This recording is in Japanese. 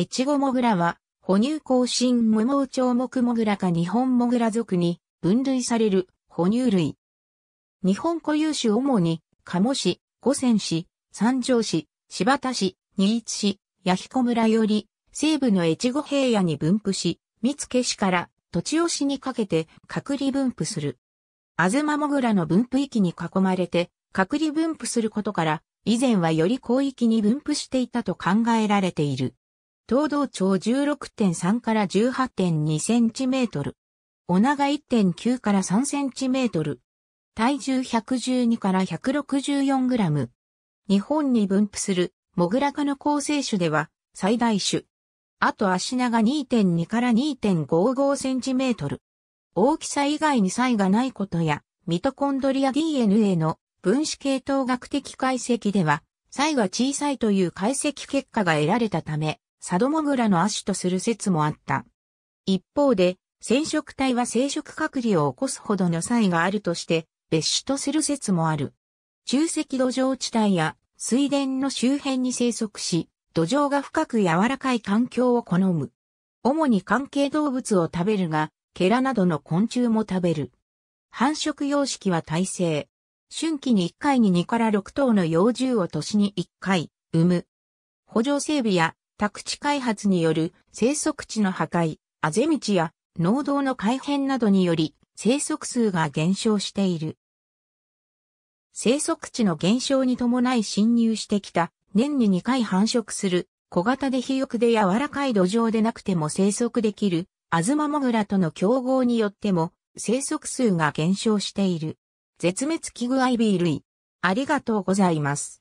エチゴモグラは、哺乳更新無毛鳥目モグラか日本モグラ族に分類される哺乳類。日本固有種主に、鴨市、五泉市、三条市、柴田市、新津市、八彦村より、西部の越後平野に分布し、三付市から土地しにかけて隔離分布する。アズマモグラの分布域に囲まれて、隔離分布することから、以前はより広域に分布していたと考えられている。東道町16.3から18.2センチメートル。お長1.9から3センチメートル。体重112から164グラム。日本に分布するモグラ科の構成種では最大種。あと足長2.2から2.55センチメートル。大きさ以外に差異がないことや、ミトコンドリア DNA の分子系統学的解析では、差異が小さいという解析結果が得られたため、サドモグラの亜種とする説もあった。一方で、染色体は生殖隔離を起こすほどの差異があるとして、別種とする説もある。中石土壌地帯や水田の周辺に生息し、土壌が深く柔らかい環境を好む。主に関係動物を食べるが、ケラなどの昆虫も食べる。繁殖様式は耐性。春季に1回に2から6頭の幼獣を年に1回、産む。補助整備や宅地開発による生息地の破壊、あぜ道や農道の改変などにより生息数が減少している。生息地の減少に伴い侵入してきた年に2回繁殖する小型で肥沃で柔らかい土壌でなくても生息できるアズマモグラとの競合によっても生息数が減少している。絶滅危惧アイビー類。ありがとうございます。